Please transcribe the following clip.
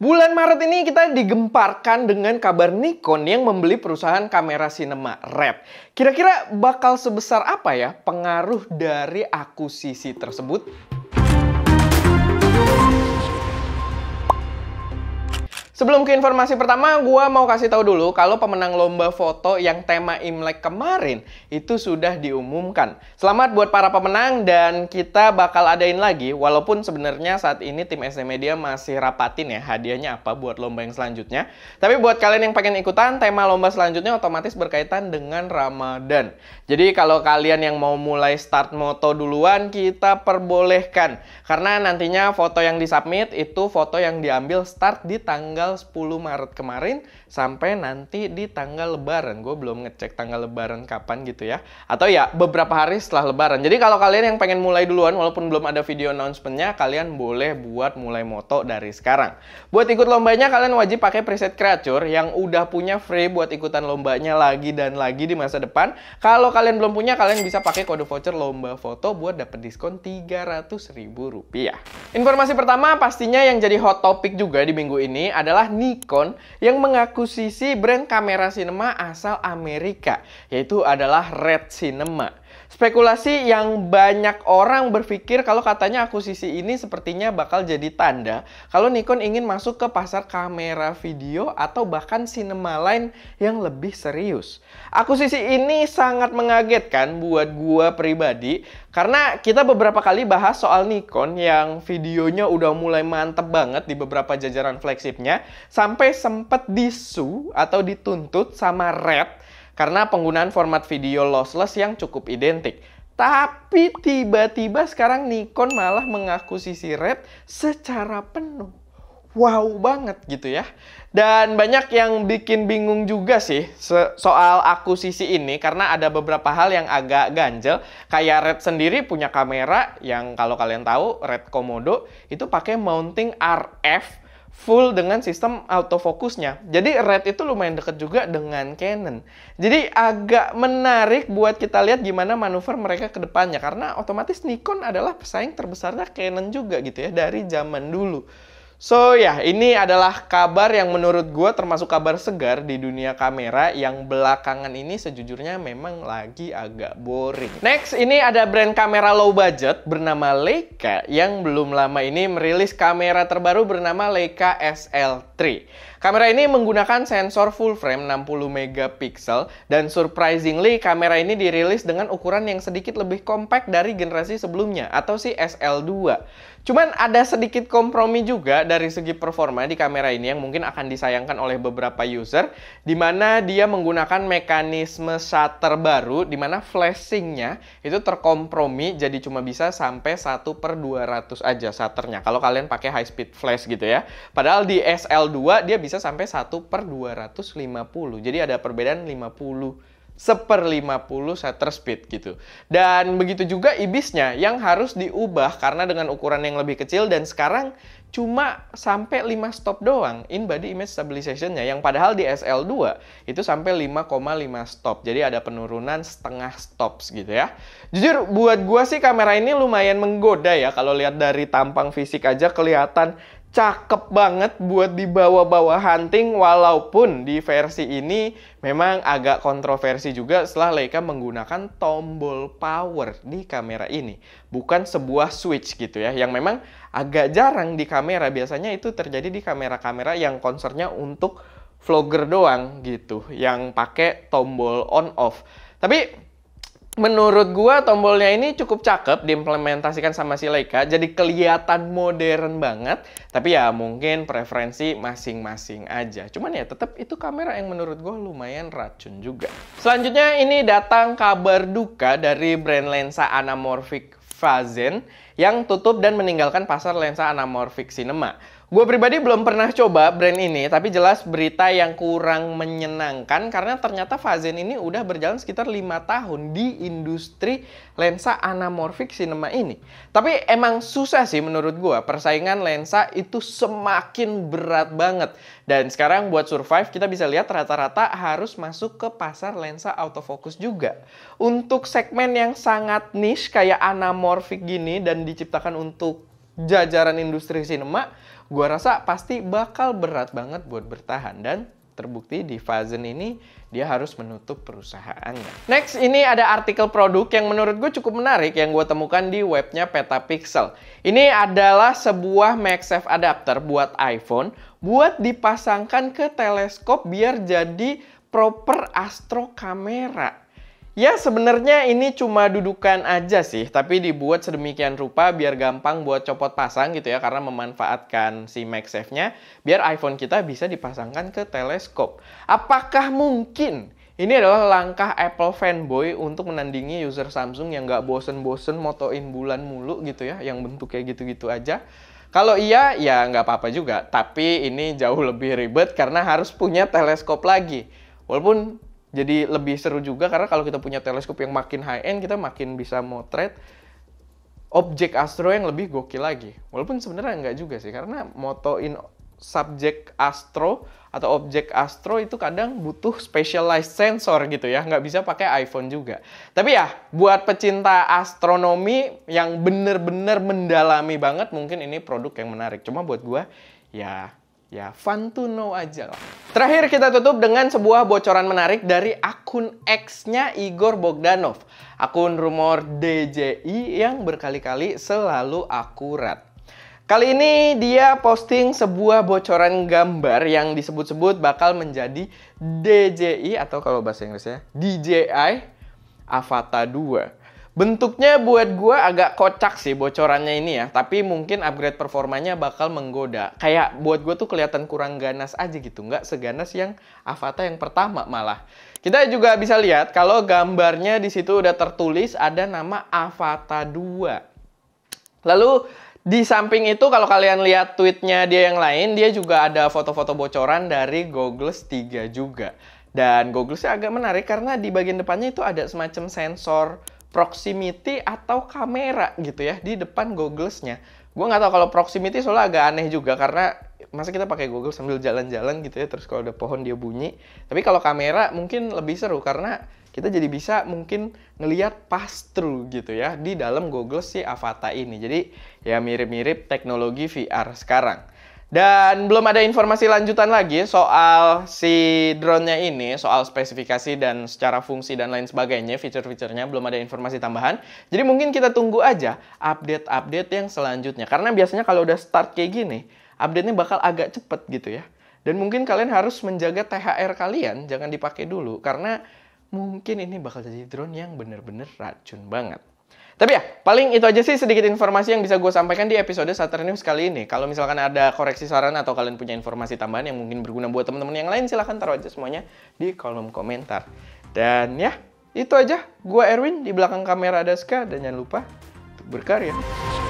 Bulan Maret ini kita digemparkan dengan kabar Nikon yang membeli perusahaan kamera sinema Red. Kira-kira bakal sebesar apa ya pengaruh dari akuisisi tersebut? Sebelum ke informasi pertama, gue mau kasih tahu dulu kalau pemenang lomba foto yang tema Imlek kemarin itu sudah diumumkan. Selamat buat para pemenang dan kita bakal adain lagi walaupun sebenarnya saat ini tim SD Media masih rapatin ya hadiahnya apa buat lomba yang selanjutnya. Tapi buat kalian yang pengen ikutan, tema lomba selanjutnya otomatis berkaitan dengan Ramadan. Jadi kalau kalian yang mau mulai start moto duluan, kita perbolehkan. Karena nantinya foto yang disubmit itu foto yang diambil start di tanggal tanggal 10 Maret kemarin sampai nanti di tanggal lebaran. Gue belum ngecek tanggal lebaran kapan gitu ya. Atau ya beberapa hari setelah lebaran. Jadi kalau kalian yang pengen mulai duluan walaupun belum ada video announcementnya, kalian boleh buat mulai moto dari sekarang. Buat ikut lombanya kalian wajib pakai preset kreatur yang udah punya free buat ikutan lombanya lagi dan lagi di masa depan. Kalau kalian belum punya, kalian bisa pakai kode voucher lomba foto buat dapet diskon 300 300000 Informasi pertama pastinya yang jadi hot topic juga di minggu ini adalah adalah Nikon yang mengakuisisi brand kamera sinema asal Amerika, yaitu adalah Red Cinema spekulasi yang banyak orang berpikir kalau katanya akuisisi ini sepertinya bakal jadi tanda kalau Nikon ingin masuk ke pasar kamera video atau bahkan cinema lain yang lebih serius. Akuisisi ini sangat mengagetkan buat gua pribadi karena kita beberapa kali bahas soal Nikon yang videonya udah mulai mantep banget di beberapa jajaran flagshipnya sampai sempet disu atau dituntut sama Red karena penggunaan format video lossless yang cukup identik. Tapi tiba-tiba sekarang Nikon malah mengaku sisi RED secara penuh. Wow banget gitu ya. Dan banyak yang bikin bingung juga sih soal akuisisi ini karena ada beberapa hal yang agak ganjel. Kayak Red sendiri punya kamera yang kalau kalian tahu Red Komodo itu pakai mounting RF full dengan sistem autofocusnya. Jadi Red itu lumayan deket juga dengan Canon. Jadi agak menarik buat kita lihat gimana manuver mereka ke depannya karena otomatis Nikon adalah pesaing terbesarnya Canon juga gitu ya dari zaman dulu. So ya, ini adalah kabar yang menurut gue termasuk kabar segar di dunia kamera yang belakangan ini sejujurnya memang lagi agak boring. Next, ini ada brand kamera low budget bernama Leica yang belum lama ini merilis kamera terbaru bernama Leica SL3. Kamera ini menggunakan sensor full frame 60 megapiksel dan surprisingly kamera ini dirilis dengan ukuran yang sedikit lebih compact dari generasi sebelumnya atau si SL2. Cuman ada sedikit kompromi juga dari segi performa di kamera ini yang mungkin akan disayangkan oleh beberapa user di mana dia menggunakan mekanisme shutter baru di mana flashingnya itu terkompromi jadi cuma bisa sampai 1 per 200 aja shutternya kalau kalian pakai high speed flash gitu ya padahal di SL2 dia bisa sampai 1 per 250 jadi ada perbedaan 50 seper 50 shutter speed gitu. Dan begitu juga ibisnya yang harus diubah karena dengan ukuran yang lebih kecil dan sekarang cuma sampai 5 stop doang in body image stabilizationnya yang padahal di SL2 itu sampai 5,5 stop. Jadi ada penurunan setengah stops gitu ya. Jujur buat gua sih kamera ini lumayan menggoda ya kalau lihat dari tampang fisik aja kelihatan cakep banget buat dibawa-bawa hunting walaupun di versi ini memang agak kontroversi juga setelah Leica menggunakan tombol power di kamera ini. Bukan sebuah switch gitu ya yang memang agak jarang di kamera. Biasanya itu terjadi di kamera-kamera yang konsernya untuk vlogger doang gitu yang pakai tombol on off. Tapi menurut gua tombolnya ini cukup cakep diimplementasikan sama si Leica jadi kelihatan modern banget tapi ya mungkin preferensi masing-masing aja cuman ya tetap itu kamera yang menurut gua lumayan racun juga selanjutnya ini datang kabar duka dari brand lensa anamorphic Fazen yang tutup dan meninggalkan pasar lensa anamorphic cinema Gue pribadi belum pernah coba brand ini, tapi jelas berita yang kurang menyenangkan karena ternyata Fazen ini udah berjalan sekitar lima tahun di industri lensa anamorfik cinema ini. Tapi emang susah sih menurut gue, persaingan lensa itu semakin berat banget. Dan sekarang buat survive kita bisa lihat rata-rata harus masuk ke pasar lensa autofocus juga. Untuk segmen yang sangat niche kayak anamorfik gini dan diciptakan untuk jajaran industri sinema, gua rasa pasti bakal berat banget buat bertahan dan terbukti di Fazen ini dia harus menutup perusahaannya. Next, ini ada artikel produk yang menurut gue cukup menarik yang gue temukan di webnya Petapixel. Ini adalah sebuah MagSafe adapter buat iPhone buat dipasangkan ke teleskop biar jadi proper astro kamera. Ya sebenarnya ini cuma dudukan aja sih, tapi dibuat sedemikian rupa biar gampang buat copot pasang gitu ya, karena memanfaatkan si MagSafe-nya, biar iPhone kita bisa dipasangkan ke teleskop. Apakah mungkin ini adalah langkah Apple fanboy untuk menandingi user Samsung yang nggak bosen-bosen motoin bulan mulu gitu ya, yang bentuknya gitu-gitu aja. Kalau iya, ya nggak apa-apa juga. Tapi ini jauh lebih ribet karena harus punya teleskop lagi. Walaupun jadi lebih seru juga karena kalau kita punya teleskop yang makin high end kita makin bisa motret objek astro yang lebih gokil lagi walaupun sebenarnya nggak juga sih karena motoin subjek astro atau objek astro itu kadang butuh specialized sensor gitu ya nggak bisa pakai iPhone juga tapi ya buat pecinta astronomi yang bener-bener mendalami banget mungkin ini produk yang menarik cuma buat gua ya ya fun to know aja lah. Terakhir kita tutup dengan sebuah bocoran menarik dari akun X-nya Igor Bogdanov. Akun rumor DJI yang berkali-kali selalu akurat. Kali ini dia posting sebuah bocoran gambar yang disebut-sebut bakal menjadi DJI atau kalau bahasa Inggrisnya DJI Avata 2. Bentuknya buat gue agak kocak sih bocorannya ini ya. Tapi mungkin upgrade performanya bakal menggoda. Kayak buat gue tuh kelihatan kurang ganas aja gitu. Nggak seganas yang Avata yang pertama malah. Kita juga bisa lihat kalau gambarnya di situ udah tertulis ada nama Avata 2. Lalu di samping itu kalau kalian lihat tweetnya dia yang lain, dia juga ada foto-foto bocoran dari Google's 3 juga. Dan Google'snya agak menarik karena di bagian depannya itu ada semacam sensor proximity atau kamera gitu ya di depan googlesnya. Gue nggak tahu kalau proximity soalnya agak aneh juga karena masa kita pakai Google sambil jalan-jalan gitu ya terus kalau ada pohon dia bunyi. Tapi kalau kamera mungkin lebih seru karena kita jadi bisa mungkin ngelihat pass through gitu ya di dalam Google si Avata ini. Jadi ya mirip-mirip teknologi VR sekarang. Dan belum ada informasi lanjutan lagi soal si drone-nya ini, soal spesifikasi dan secara fungsi dan lain sebagainya, fitur-fiturnya belum ada informasi tambahan. Jadi mungkin kita tunggu aja update-update yang selanjutnya. Karena biasanya kalau udah start kayak gini, update-nya bakal agak cepet gitu ya. Dan mungkin kalian harus menjaga THR kalian, jangan dipakai dulu. Karena mungkin ini bakal jadi drone yang bener-bener racun banget. Tapi ya, paling itu aja sih sedikit informasi yang bisa gue sampaikan di episode Saturn News kali ini. Kalau misalkan ada koreksi saran atau kalian punya informasi tambahan yang mungkin berguna buat teman-teman yang lain, silahkan taruh aja semuanya di kolom komentar. Dan ya, itu aja. Gue Erwin, di belakang kamera ada Ska, dan jangan lupa untuk berkarya.